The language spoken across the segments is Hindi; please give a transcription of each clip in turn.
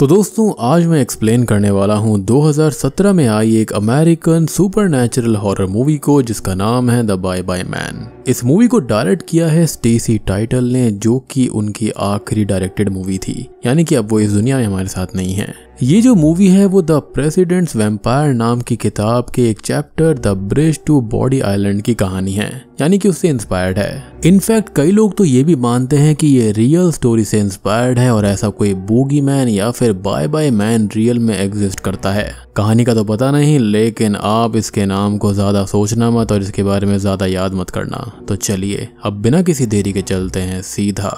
तो दोस्तों आज मैं एक्सप्लेन करने वाला हूं 2017 में आई एक American supernatural horror movie को जिसका नाम है द बाय बाय मैन इस मूवी को डायरेक्ट किया है स्टेसी टाइटल ने जो कि उनकी आखिरी डायरेक्टेड मूवी थी यानी कि अब वो इस दुनिया में हमारे साथ नहीं है ये जो मूवी है वो द प्रेसिडेंट्स वेम्पायर नाम की किताब के एक chapter the bridge to body island की कहानी है यानी कि उससे इंस्पायर्ड है इनफैक्ट कई लोग तो ये भी मानते हैं कि ये रियल स्टोरी से इंस्पायर्ड है और ऐसा कोई बोगी मैन या फिर बाय बाय मैन रियल में एग्जिस्ट करता है कहानी का तो पता नहीं लेकिन आप इसके नाम को ज्यादा सोचना मत और इसके बारे में ज्यादा याद मत करना तो चलिए अब बिना किसी देरी के चलते हैं सीधा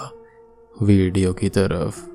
वीडियो की तरफ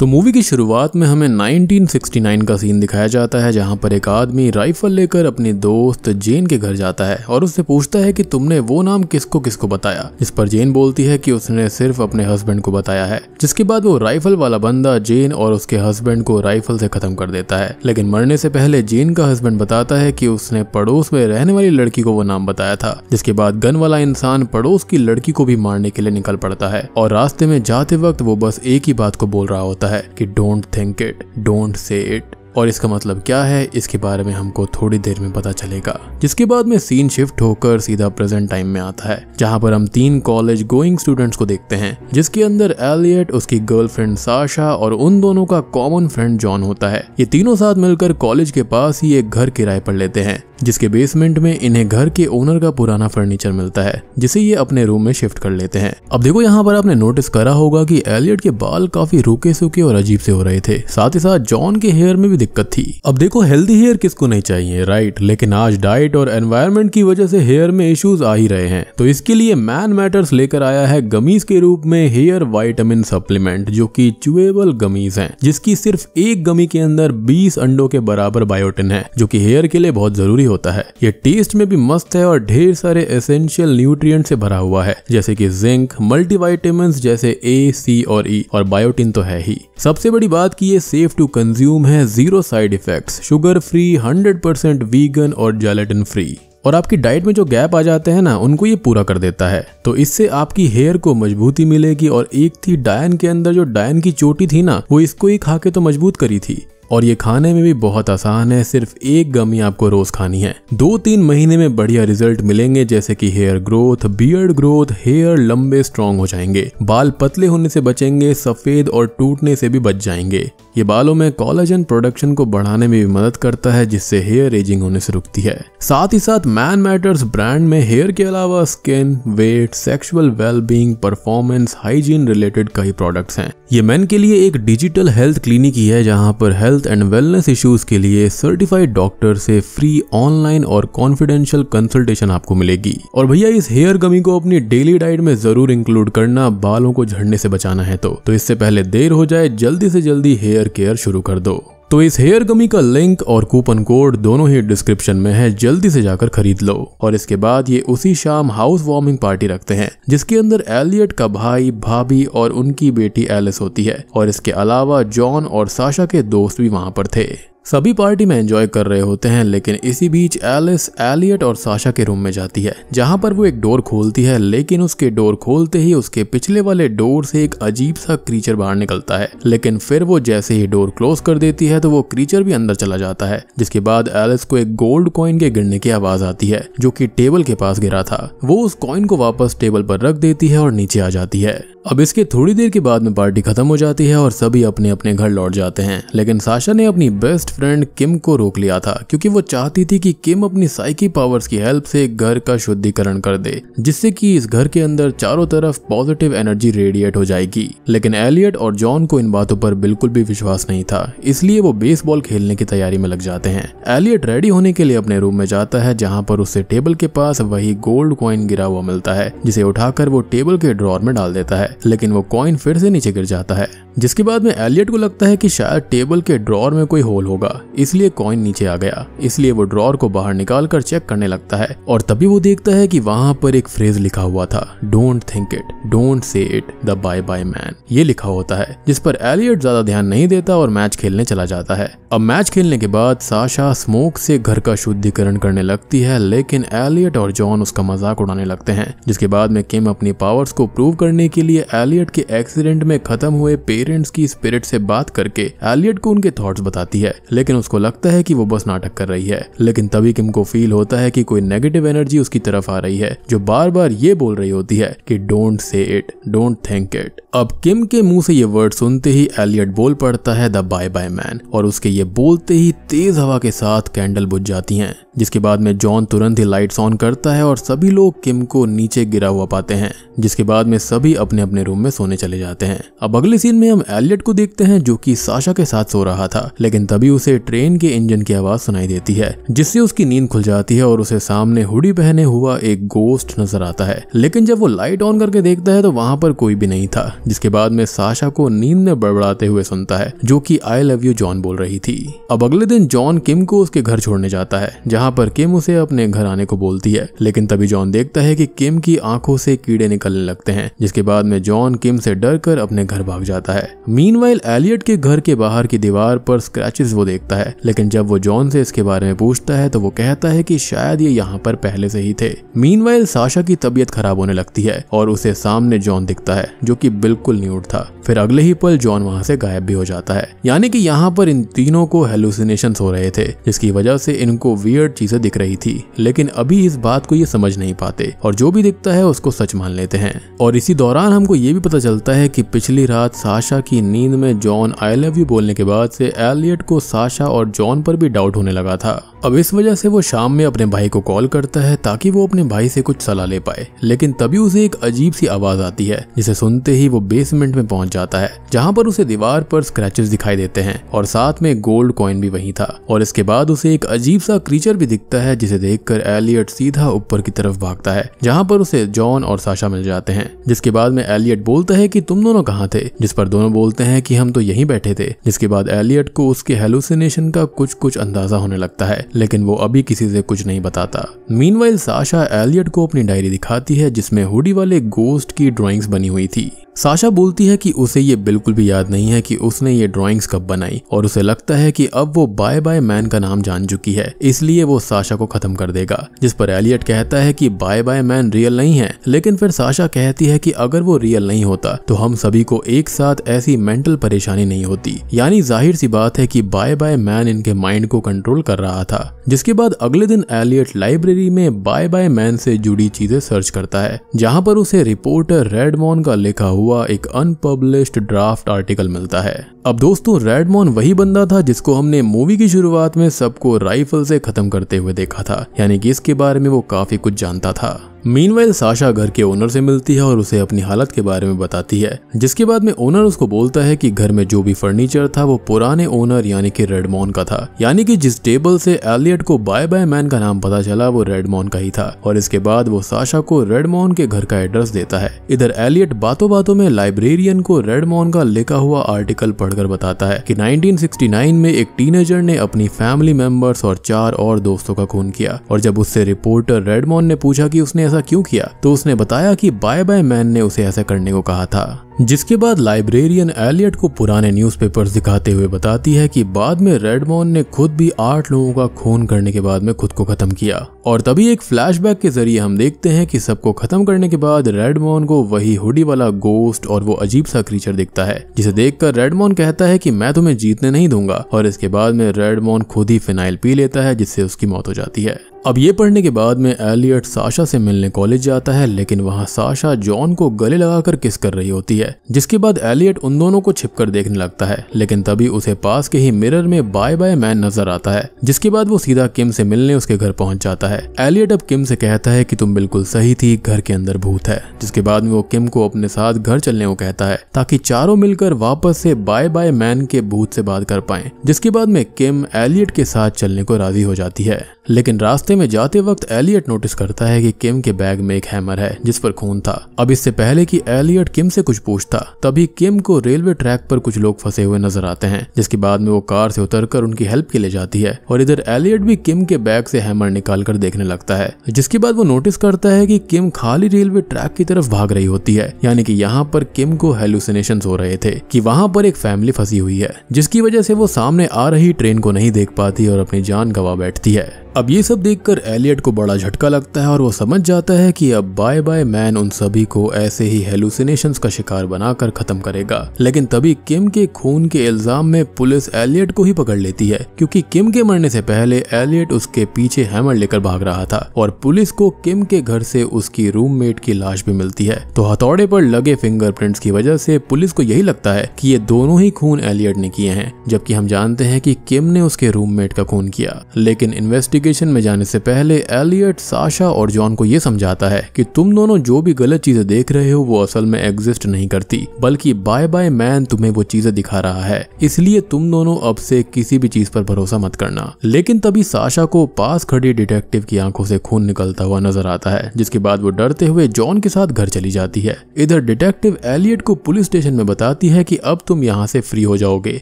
तो मूवी की शुरुआत में हमें 1969 का सीन दिखाया जाता है जहां पर एक आदमी राइफल लेकर अपने दोस्त जेन के घर जाता है और उससे पूछता है कि तुमने वो नाम किसको किसको बताया इस पर जेन बोलती है कि उसने सिर्फ अपने हस्बैंड को बताया है जिसके बाद वो राइफल वाला बंदा जेन और उसके हस्बैंड को राइफल से खत्म कर देता है लेकिन मरने से पहले जेन का हस्बैंड बताता है की उसने पड़ोस में रहने वाली लड़की को वो नाम बताया था जिसके बाद गन वाला इंसान पड़ोस की लड़की को भी मारने के लिए निकल पड़ता है और रास्ते में जाते वक्त वो बस एक ही बात को बोल रहा होता होता है कि don't think it don't say it और इसका मतलब क्या है इसके बारे में हमको थोड़ी देर में पता चलेगा जिसके बाद में सीन शिफ्ट होकर सीधा प्रेजेंट टाइम में आता है जहाँ पर हम तीन कॉलेज गोइंग स्टूडेंट्स को देखते हैं जिसके अंदर एलियट उसकी गर्लफ्रेंड साशा और उन दोनों का कॉमन फ्रेंड जॉन होता है ये तीनों साथ मिलकर कॉलेज के पास ही एक घर किराए पर लेते हैं जिसके बेसमेंट में इन्हें घर के ओनर का पुराना फर्नीचर मिलता है जिसे ये अपने रूम में शिफ्ट कर लेते हैं अब देखो यहाँ पर आपने नोटिस करा होगा कि एलियट के बाल काफी रूके सूखे और अजीब से हो रहे थे साथ ही साथ जॉन के हेयर में भी दिक्कत थी अब देखो हेल्दी हेयर किसको नहीं चाहिए राइट लेकिन आज डाइट और एनवायरमेंट की वजह से हेयर में इश्यूज आ ही रहे हैं तो इसके लिए मैन मैटर्स लेकर आया है गमीज के रूप में हेयर वाइटामिन सप्लीमेंट जो की चुएबल गमीज है जिसकी सिर्फ एक गमी के अंदर बीस अंडो के बराबर बायोटिन है जो की हेयर के लिए बहुत जरूरी होता है ये टेस्ट में भी मस्त है और ढेर सारे एसेंशियल न्यूट्रिएंट से भरा हुआ है जैसे कि जिंक मल्टीवाइटामिन जैसे ए सी और ई e, और बायोटिन तो है ही सबसे बड़ी बात की ये सेफ टू कंज्यूम है zero zero side effects sugar free 100% vegan और जेलेटिन फ्री और आपकी डाइट में जो गैप आ जाते हैं ना उनको ये पूरा कर देता है तो इससे आपकी हेयर को मजबूती मिलेगी और एक थी डायन के अंदर जो डायन की चोटी थी ना वो इसको ही खा के तो मजबूत करी थी और ये खाने में भी बहुत आसान है सिर्फ एक गमी आपको रोज खानी है दो तीन महीने में बढ़िया रिजल्ट मिलेंगे जैसे कि hair growth beard growth hair लंबे स्ट्रॉन्ग हो जाएंगे बाल पतले होने से बचेंगे सफेद और टूटने से भी बच जाएंगे ये बालों में कॉलेजन प्रोडक्शन को बढ़ाने में भी मदद करता है जिससे हेयर एजिंग होने से रुकती है साथ ही साथ मैन मैटर्स ब्रांड में हेयर के अलावा skin weight sexual wellbeing performance hygiene related कई प्रोडक्ट्स हैं ये मेन के लिए एक डिजिटल हेल्थ क्लिनिक ही है जहाँ पर health health and wellness issues के लिए सर्टिफाइड डॉक्टर से फ्री ऑनलाइन और कॉन्फिडेंशियल कंसल्टेशन आपको मिलेगी और भैया इस हेयर गमी को अपनी डेली डाइट में जरूर इंक्लूड करना बालों को झड़ने से बचाना है तो, तो इससे पहले देर हो जाए जल्दी से जल्दी हेयर केयर शुरू कर दो तो इस हेयर गमी का लिंक और कूपन कोड दोनों ही डिस्क्रिप्शन में है जल्दी से जाकर खरीद लो और इसके बाद ये उसी शाम हाउस वार्मिंग पार्टी रखते हैं जिसके अंदर एलियट का भाई भाभी और उनकी बेटी एलिस होती है और इसके अलावा जॉन और साशा के दोस्त भी वहां पर थे सभी पार्टी में एंजॉय कर रहे होते हैं लेकिन इसी बीच एलिस एलियट और साशा के रूम में जाती है जहां पर वो एक डोर खोलती है लेकिन उसके डोर खोलते ही उसके पिछले वाले डोर से एक अजीब सा क्रीचर बाहर निकलता है लेकिन फिर वो जैसे ही डोर क्लोज कर देती है तो वो क्रीचर भी अंदर चला जाता है जिसके बाद एलिस को एक गोल्ड कॉइन के गिरने की आवाज आती है जो की टेबल के पास गिरा था वो उस कॉइन को वापस टेबल पर रख देती है और नीचे आ जाती है अब इसके थोड़ी देर के बाद में पार्टी खत्म हो जाती है और सभी अपने अपने घर लौट जाते हैं लेकिन साशा ने अपनी बेस्ट फ्रेंड किम को रोक लिया था क्योंकि वो चाहती थी कि किम अपनी साइकी पावर्स की हेल्प से घर का शुद्धिकरण कर दे जिससे कि इस घर के अंदर चारों तरफ पॉजिटिव एनर्जी रेडिएट हो जाएगी लेकिन एलियट और जॉन को इन बातों पर बिल्कुल भी विश्वास नहीं था इसलिए वो बेसबॉल खेलने की तैयारी में लग जाते हैं एलियट रेडी होने के लिए अपने रूम में जाता है जहाँ पर उसे टेबल के पास वही गोल्ड कॉइन गिरा हुआ मिलता है जिसे उठाकर वो टेबल के ड्रॉर में डाल देता है लेकिन वो कॉइन फिर से नीचे गिर जाता है जिसके बाद में एलियट को लगता है कि शायद टेबल के ड्रॉर में कोई होल होगा होगा इसलिए कॉइन नीचे आ गया इसलिए वो ड्रॉर को बाहर निकाल कर चेक करने लगता है और तभी वो देखता है कि वहां पर एक फ्रेज लिखा हुआ था don't think it don't say it the Bye Bye Man ये लिखा होता है जिस पर एलियट ज्यादा ध्यान नहीं देता और मैच खेलने चला जाता है अब मैच खेलने के बाद साशा स्मोक से घर का शुद्धिकरण करने लगती है लेकिन एलियट और जॉन उसका मजाक उड़ाने लगते हैं जिसके बाद में किम अपनी पावर्स को प्रूव करने के लिए एलियट के एक्सीडेंट में खत्म हुए पेरेंट्स की स्पिरिट से बात करके एलियट को उनके थॉट्स बताती है लेकिन उसको लगता है कि वो बस नाटक कर रही है लेकिन तभी किम को फील होता है कि कोई नेगेटिव एनर्जी उसकी तरफ आ रही है जो बार बार ये बोल रही होती है कि don't say it don't think it अब किम के मुंह से ये वर्ड सुनते ही एलियट बोल पड़ता है द बाय बाय मैन और उसके ये बोलते ही तेज हवा के साथ कैंडल बुझ जाती हैं जिसके बाद में जॉन तुरंत ही लाइट्स ऑन करता है और सभी लोग किम को नीचे गिरा हुआ पाते हैं जिसके बाद में सभी अपने अपने रूम में सोने चले जाते हैं अब अगले सीन में हम एलियट को देखते हैं जो कि साशा के साथ सो रहा था लेकिन तभी उसे ट्रेन के इंजन की आवाज सुनाई देती है जिससे उसकी नींद खुल जाती है और उसे सामने हुडी पहने हुआ एक गोस्ट नजर आता है लेकिन जब वो लाइट ऑन करके देखता है तो वहां पर कोई भी नहीं था जिसके बाद में साशा को नींद में बड़बड़ाते हुए सुनता है जो कि आई लव यू जॉन बोल रही थी अब अगले दिन जॉन किम को उसके घर छोड़ने जाता है जहाँ पर किम उसे अपने घर आने को बोलती है लेकिन तभी जॉन देखता है कि किम की आंखों से कीड़े निकलने लगते हैं जिसके बाद में जॉन किम से डर कर अपने घर भाग जाता है मीन एलियट के घर के बाहर की दीवार पर स्क्रैचेस वो देखता है लेकिन जब वो जॉन से इसके बारे में पूछता है तो वो कहता है कि शायद ये यहाँ पर पहले से ही थे मीन साशा की तबीयत खराब होने लगती है और उसे सामने जॉन दिखता है जो की बिल्कुल बिल्कुल नहीं उठता फिर अगले ही पल जॉन वहाँ से गायब भी हो जाता है यानी कि यहाँ पर इन तीनों को हेलुसिनेशन हो रहे थे जिसकी वजह से इनको वियर्ड चीजें दिख रही थी लेकिन अभी इस बात को ये समझ नहीं पाते और जो भी दिखता है उसको सच मान लेते हैं और इसी दौरान हमको ये भी पता चलता है की पिछली रात साशा की नींद में जॉन आई लव यू बोलने के बाद से एलियट को साशा और जॉन पर भी डाउट होने लगा था अब इस वजह से वो शाम में अपने भाई को कॉल करता है ताकि वो अपने भाई से कुछ सलाह ले पाए लेकिन तभी उसे एक अजीब सी आवाज आती है जिसे सुनते ही वो बेसमेंट में पहुंच जाता है जहाँ पर उसे दीवार पर स्क्रैचेस दिखाई देते हैं और साथ में गोल्ड कॉइन भी वही था और इसके बाद उसे एक अजीब सा क्रीचर भी दिखता है जिसे कर एलियट सीधा ऊपर की तरफ भागता है जहाँ पर उसे जॉन और साशा मिल जाते हैं जिसके बाद में एलियट बोलता है की तुम दोनों कहाँ थे जिस पर दोनों बोलते हैं की हम तो यही बैठे थे जिसके बाद एलियट को उसके हेलुसिनेशन का कुछ कुछ अंदाजा होने लगता है लेकिन वो अभी किसी से कुछ नहीं बताता मीन साशा एलियट को अपनी डायरी दिखाती है जिसमें हुडी वाले गोस्ट की ड्राइंग्स बनी हुई थी साशा बोलती है कि उसे ये बिल्कुल भी याद नहीं है कि उसने ये ड्राइंग्स कब बनाई और उसे लगता है कि अब वो बाय बाय मैन का नाम जान चुकी है इसलिए वो साशा को खत्म कर देगा जिस पर एलियट कहता है कि बाय बाय मैन रियल नहीं है लेकिन फिर साशा कहती है कि अगर वो रियल नहीं होता तो हम सभी को एक साथ ऐसी मेंटल परेशानी नहीं होती यानी जाहिर सी बात है की बाय बाय मैन इनके माइंड को कंट्रोल कर रहा था जिसके बाद अगले दिन एलियट लाइब्रेरी में बाय बाय मैन से जुड़ी चीजें सर्च करता है जहाँ पर उसे रिपोर्टर रेडमोन का लिखा हुआ हुआ एक अनपब्लिश्ड ड्राफ्ट आर्टिकल मिलता है अब दोस्तों रेडमोन वही बंदा था जिसको हमने मूवी की शुरुआत में सबको राइफल से खत्म करते हुए देखा था यानी कि इसके बारे में वो काफी कुछ जानता था मीनवाइल साशा घर के ओनर से मिलती है और उसे अपनी हालत के बारे में बताती है जिसके बाद में ओनर उसको बोलता है कि घर में जो भी फर्नीचर था वो पुराने ओनर यानी कि रेडमोन का था यानी कि जिस टेबल से एलियट को बाय बाय मैन का नाम पता चला वो रेडमोन का ही था और इसके बाद वो साशा को रेडमोन के घर का एड्रेस देता है इधर एलियट बातों बातों में लाइब्रेरियन को रेडमोन का लिखा हुआ आर्टिकल पढ़कर बताता है की नाइनटीन में एक टीनेजर ने अपनी फैमिली मेंबर्स और चार और दोस्तों का खून किया और जब उससे रिपोर्टर रेडमोन ने पूछा की उसने ऐसा क्यों किया तो उसने बताया कि बाय बाय मैन ने उसे ऐसा करने को कहा था जिसके बाद लाइब्रेरियन एलियट को पुराने न्यूज़पेपर्स दिखाते हुए बताती है कि बाद में रेडमोन ने खुद भी आठ लोगों का खून करने के बाद में खुद को खत्म किया और तभी एक फ्लैशबैक के जरिए हम देखते हैं कि सबको खत्म करने के बाद रेडमोन को वही हुडी वाला गोस्ट और वो अजीब सा क्रीचर दिखता है जिसे देखकर रेडमोन कहता है कि मैं तुम्हें जीतने नहीं दूंगा और इसके बाद में रेडमोन खुद ही फिनाइल पी लेता है जिससे उसकी मौत हो जाती है अब ये पढ़ने के बाद में एलियट साशा से मिलने कॉलेज जाता है लेकिन वहाँ साशा जॉन को गले लगाकर किस कर रही होती है जिसके बाद एलियट उन दोनों को छिपकर देखने लगता है लेकिन तभी उसे पास के ही मिरर में बाय बाय मैन नजर आता है जिसके बाद वो सीधा किम से मिलने उसके घर पहुंच जाता है है एलियट अब किम से कहता है कि तुम बिल्कुल सही थी घर के अंदर भूत है जिसके बाद में वो किम को अपने साथ घर चलने को कहता है ताकि चारों मिलकर वापस से बाय बाय मैन के भूत से बात कर पाए जिसके बाद में किम एलियट के साथ चलने को राजी हो जाती है लेकिन रास्ते में जाते वक्त एलियट नोटिस करता है कि किम के बैग में एक हैमर है जिस पर खून था अब इससे पहले कि एलियट किम से कुछ पूछता तभी किम को रेलवे ट्रैक पर कुछ लोग फंसे हुए नजर आते हैं जिसके बाद में वो कार से उतरकर उनकी हेल्प के लिए जाती है और इधर एलियट भी किम के बैग से हैमर निकाल कर देखने लगता है जिसके बाद वो नोटिस करता है की कि किम खाली रेलवे ट्रैक की तरफ भाग रही होती है यानी की यहाँ पर किम को हेलुसिनेशन हो रहे थे की वहाँ पर एक फैमिली फंसी हुई है जिसकी वजह से वो सामने आ रही ट्रेन को नहीं देख पाती और अपनी जान गवा बैठती है अब ये सब देखकर एलियट को बड़ा झटका लगता है और वो समझ जाता है कि अब बाय बाय मैन उन सभी को ऐसे ही हेलुसिनेशंस का शिकार बनाकर खत्म करेगा लेकिन तभी किम के खून के इल्जाम में पुलिस एलियट को ही पकड़ लेती है क्योंकि किम के मरने से पहले एलियट उसके पीछे हैमर लेकर भाग रहा था और पुलिस को किम के घर से उसकी रूममेट की लाश भी मिलती है तो हथौड़े पर लगे फिंगरप्रिंट्स की वजह से पुलिस को यही लगता है कि ये दोनों ही खून एलियट ने किए हैं जबकि हम जानते हैं कि किम ने उसके रूममेट का खून किया लेकिन इन्वेस्टिगे इन्वेस्टिगेशन में जाने से पहले एलियट साशा और जॉन को यह समझाता है कि तुम दोनों जो भी गलत चीजें देख रहे हो वो असल में एग्जिस्ट नहीं करती बल्कि बाय बाय मैन तुम्हें वो चीजें दिखा रहा है इसलिए तुम दोनों अब से किसी भी चीज पर भरोसा मत करना लेकिन तभी साशा को पास खड़ी डिटेक्टिव की आंखों से खून निकलता हुआ नजर आता है जिसके बाद वो डरते हुए जॉन के साथ घर चली जाती है इधर डिटेक्टिव एलियट को पुलिस स्टेशन में बताती है कि अब तुम यहाँ से फ्री हो जाओगे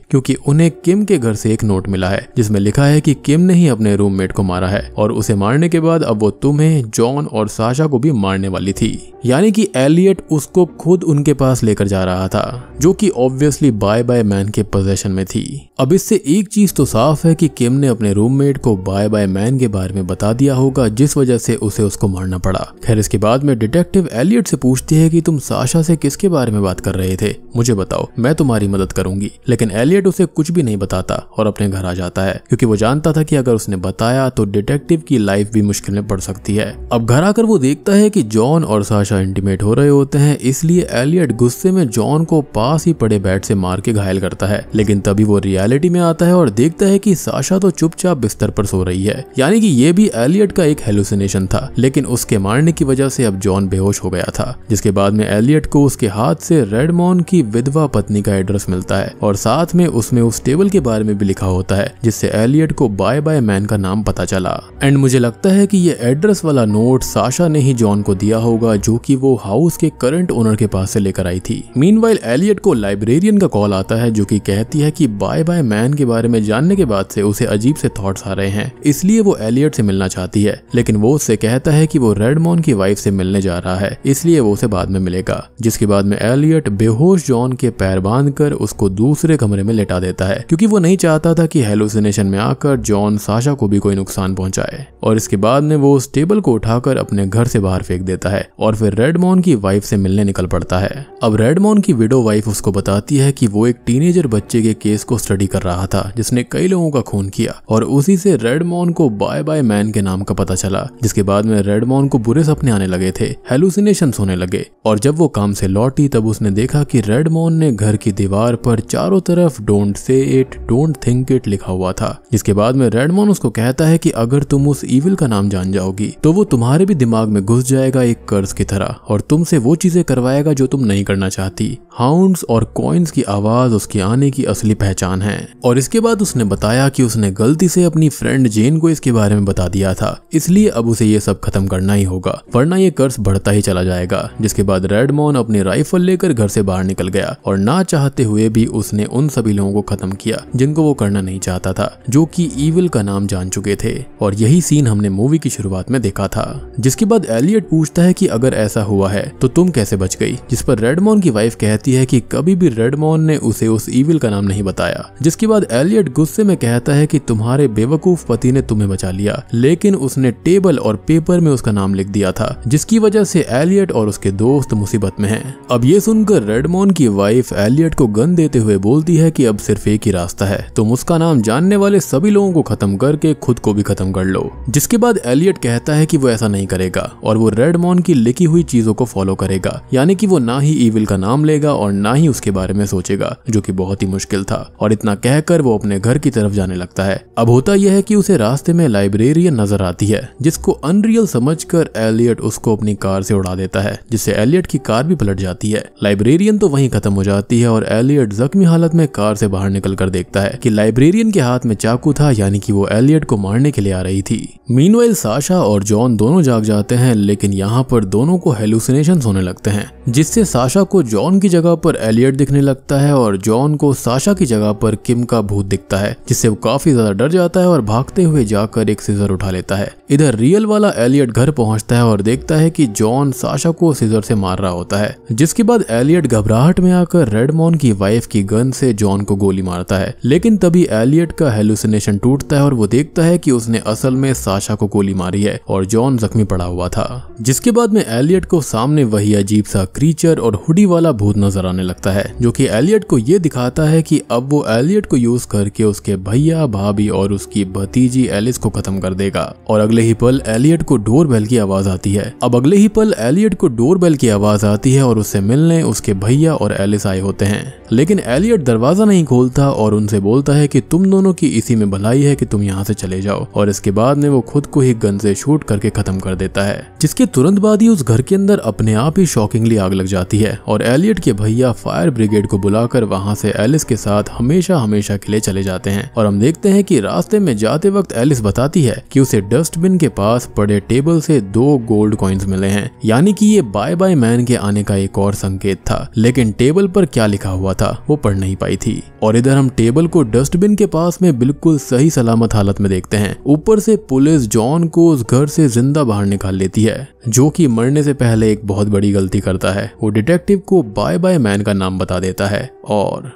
क्योंकि उन्हें किम के घर से एक नोट मिला है जिसमें लिखा है कि किम ने ही अपने रूममेट को मारा है और उसे मारने के बाद अब वो तुम्हें जॉन और साशा को भी मारने वाली थी यानी कि एलियट उसको खुद उनके पास लेकर जा रहा था जो कि ऑब्वियसली बाय बाय मैन के पोजेशन में थी अब इससे एक चीज तो साफ है कि किम ने अपने रूममेट को बाय बाय मैन के बारे में बता दिया होगा जिस वजह से उसे उसको मारना पड़ा खैर इसके बाद में डिटेक्टिव एलियट से पूछती है कि तुम साशा से किसके बारे में बात कर रहे थे मुझे बताओ मैं तुम्हारी मदद करूंगी लेकिन एलियट उसे कुछ भी नहीं बताता और अपने घर आ जाता है क्योंकि वो जानता था कि अगर उसने बताया तो तो डिटेक्टिव की लाइफ भी मुश्किल में पड़ सकती है अब घर आकर वो देखता है कि जॉन और साशा इंटीमेट हो रहे होते हैं इसलिए एलियट गुस्से में जॉन को पास ही पड़े बैट से मार के घायल करता है लेकिन तभी वो रियलिटी में आता है और देखता है की साशा तो चुपचाप बिस्तर पर सो रही है यानी की ये भी एलियट का एक हेलुसिनेशन था लेकिन उसके मारने की वजह से अब जॉन बेहोश हो गया था जिसके बाद में एलियट को उसके हाथ से रेडमोन की विधवा पत्नी का एड्रेस मिलता है और साथ में उसमें उस टेबल के बारे में भी लिखा होता है जिससे एलियट को बाय बाय मैन का नाम पता चला चला एंड मुझे लगता है कि ये एड्रेस वाला नोट साशा ने ही जॉन को दिया होगा जो कि वो हाउस के करंट ओनर के पास से लेकर आई थी मीन एलियट को लाइब्रेरियन का कॉल आता है जो कि कहती है कि बाय बाय मैन के बारे में जानने के बाद से उसे अजीब से थॉट्स आ रहे हैं इसलिए वो एलियट से मिलना चाहती है लेकिन वो उससे कहता है कि वो रेडमोन की वाइफ से मिलने जा रहा है इसलिए वो उसे बाद में मिलेगा जिसके बाद में एलियट बेहोश जॉन के पैर बांध कर उसको दूसरे कमरे में लेटा देता है क्योंकि वो नहीं चाहता था कि हेलोसिनेशन में आकर जॉन साशा को भी कोई नुकसान नुकसान पहुंचाए और इसके बाद में वो उस टेबल को उठाकर अपने घर से बाहर फेंक देता है और फिर रेडमोन की वाइफ से मिलने निकल पड़ता है अब रेडमोन की विडो वाइफ उसको बताती है कि वो एक टीनेजर बच्चे के केस को स्टडी कर रहा था जिसने कई लोगों का खून किया और उसी से रेडमोन को बाय बाय मैन के नाम का पता चला जिसके बाद में रेडमोन को बुरे सपने आने लगे थे हेलुसिनेशन होने लगे और जब वो काम से लौटी तब उसने देखा कि रेडमोन ने घर की दीवार पर चारों तरफ don't say it don't think it लिखा हुआ था जिसके बाद में रेडमोन उसको कहता है कि अगर तुम उस ईविल का नाम जान जाओगी तो वो तुम्हारे भी दिमाग में घुस जाएगा एक कर्ज की तरह और तुमसे वो चीजें करवाएगा जो तुम नहीं करना चाहती हाउंड्स और कॉइन्स की आवाज उसके आने की असली पहचान है और इसके बाद उसने बताया कि उसने गलती से अपनी फ्रेंड जेन को इसके बारे में बता दिया था इसलिए अब उसे ये सब खत्म करना ही होगा वरना ये कर्ज बढ़ता ही चला जाएगा जिसके बाद रेडमोन अपनी राइफल लेकर घर से बाहर निकल गया और ना चाहते हुए भी उसने उन सभी लोगों को खत्म किया जिनको वो करना नहीं चाहता था जो कि ईविल का नाम जान चुके थे और यही सीन हमने मूवी की शुरुआत में देखा था जिसके बाद एलियट पूछता है कि अगर ऐसा हुआ है तो तुम कैसे बच गई जिस पर रेडमोन की वाइफ कहती है कि कभी भी रेडमोन ने उसे उस ईविल का नाम नहीं बताया जिसके बाद एलियट गुस्से में कहता है कि तुम्हारे बेवकूफ पति ने तुम्हें बचा लिया लेकिन उसने टेबल और पेपर में उसका नाम लिख दिया था जिसकी वजह से एलियट और उसके दोस्त मुसीबत में है अब ये सुनकर रेडमोन की वाइफ एलियट को गन देते हुए बोलती है कि अब सिर्फ एक ही रास्ता है तुम उसका नाम जानने वाले सभी लोगों को खत्म करके खुद को भी भी खत्म कर लो जिसके बाद एलियट कहता है कि वो ऐसा नहीं करेगा और वो रेड रेडमॉन की लिखी हुई चीजों को फॉलो करेगा यानी कि वो ना ही ईविल का नाम लेगा और ना ही उसके बारे में सोचेगा जो कि बहुत ही मुश्किल था और इतना कहकर वो अपने घर की तरफ जाने लगता है अब होता यह है कि उसे रास्ते में लाइब्रेरियन नजर आती है जिसको अनरियल कर एलियट उसको अपनी कार से उड़ा देता है जिससे एलियट की कार भी पलट जाती है लाइब्रेरियन तो वहीं खत्म हो जाती है और एलियट जख्मी हालत में कार से बाहर निकल कर देखता है कि लाइब्रेरियन के हाथ में चाकू था यानी कि वो एलियट को मारने के लिए आ रही थी मीनवाइल साशा और जॉन दोनों जाग जाते हैं लेकिन यहाँ पर दोनों को हेलुसिनेशन होने लगते हैं जिससे साशा को जॉन की जगह पर एलियट दिखने लगता है और जॉन को साशा की जगह पर किम का भूत दिखता है जिससे वो काफी ज्यादा डर जाता है और भागते हुए जाकर एक सीजर उठा लेता है इधर रियल वाला एलियट घर पहुंचता है और देखता है कि जॉन साशा को सीजर से मार रहा होता है जिसके बाद एलियट घबराहट में आकर रेडमोन की वाइफ की गन से जॉन को गोली मारता है लेकिन तभी एलियट का हेलुसिनेशन टूटता है और वो देखता है की उसने ने असल में साशा को गोली मारी है और जॉन जख्मी पड़ा हुआ था जिसके बाद में एलियट को सामने वही अजीब सा क्रीचर और हुडी वाला भूत नजर आने लगता है जो कि एलियट को ये दिखाता है कि अब वो एलियट को यूज करके उसके भैया भाभी और उसकी भतीजी एलिस को खत्म कर देगा और अगले ही पल एलियट को डोर बेल की आवाज आती है अब अगले ही पल एलियट को डोर बेल की आवाज आती है और उससे मिलने उसके भैया और एलिस आए होते हैं लेकिन एलियट दरवाजा नहीं खोलता और उनसे बोलता है कि तुम दोनों की इसी में भलाई है कि तुम यहाँ से चले जाओ और इसके बाद में वो खुद को ही गन से शूट करके खत्म कर देता है जिसके तुरंत बाद ही उस घर के अंदर अपने आप ही शॉकिंगली आग लग जाती है और एलियट के भैया फायर ब्रिगेड को बुलाकर वहां से एलिस के साथ हमेशा हमेशा के लिए चले जाते हैं और हम देखते हैं कि रास्ते में जाते वक्त एलिस बताती है कि उसे डस्टबिन के पास पड़े टेबल से दो गोल्ड कॉइन्स मिले हैं यानी कि ये बाय बाय मैन के आने का एक और संकेत था लेकिन टेबल पर क्या लिखा हुआ था वो पढ़ नहीं पाई थी और इधर हम टेबल को डस्टबिन के पास में बिल्कुल सही सलामत हालत में देखते हैं ऊपर से पुलिस जॉन को उस घर से जिंदा बाहर निकाल लेती है जो कि मरने से पहले एक बहुत बड़ी गलती करता है वो डिटेक्टिव को बाय बाय मैन का नाम बता देता है और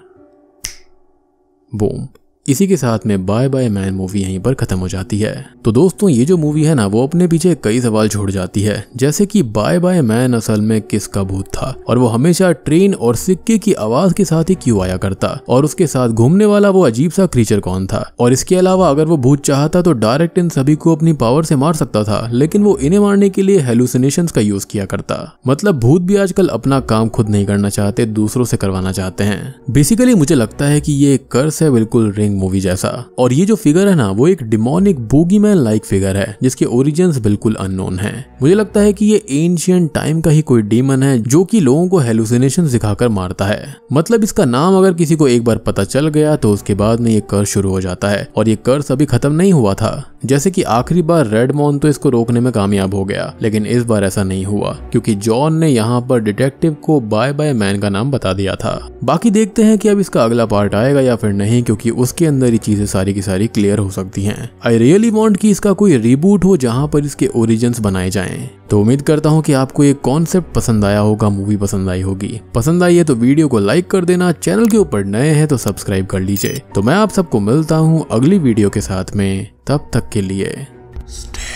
बूम इसी के साथ में बाय बाय मैन मूवी यहीं पर खत्म हो जाती है तो दोस्तों ये जो मूवी है ना वो अपने पीछे कई सवाल छोड़ जाती है जैसे कि बाय बाय मैन असल में किसका भूत था और वो हमेशा ट्रेन और सिक्के की आवाज के साथ ही क्यों आया करता और उसके साथ घूमने वाला वो अजीब सा क्रीचर कौन था और इसके अलावा अगर वो भूत चाहता तो डायरेक्ट इन सभी को अपनी पावर से मार सकता था लेकिन वो इन्हें मारने के लिए हेलुसिनेशन का यूज किया करता मतलब भूत भी आजकल अपना काम खुद नहीं करना चाहते दूसरों से करवाना चाहते हैं बेसिकली मुझे लगता है की ये कर्स है बिल्कुल रिंग स्कैरिंग मूवी जैसा और ये जो फिगर है ना वो एक demonic boogeyman like figure है जिसके ओरिजिन बिल्कुल अननोन है मुझे लगता है कि ये एंशियंट टाइम का ही कोई डीमन है जो कि लोगों को हेलुसिनेशन दिखाकर मारता है मतलब इसका नाम अगर किसी को एक बार पता चल गया तो उसके बाद में ये कर शुरू हो जाता है और ये कर्ज अभी खत्म नहीं हुआ था जैसे कि आखिरी बार रेड रेडमोन तो इसको रोकने में कामयाब हो गया लेकिन इस बार ऐसा नहीं हुआ क्योंकि जॉन ने यहाँ पर डिटेक्टिव को बाय बाय मैन का नाम बता दिया था बाकी देखते हैं कि अब इसका अगला पार्ट आएगा या फिर नहीं क्योंकि उसके अंदर ही चीजें सारी की सारी क्लियर हो सकती हैं आई रियली वॉन्ट कि इसका कोई रिबूट हो जहां पर इसके ओरिजिन बनाए जाएं तो उम्मीद करता हूं कि आपको ये कॉन्सेप्ट पसंद आया होगा मूवी पसंद आई होगी पसंद आई है तो वीडियो को लाइक कर देना चैनल के ऊपर नए हैं तो सब्सक्राइब कर लीजिए तो मैं आप सबको मिलता हूँ अगली वीडियो के साथ में तब तक के लिए Stay.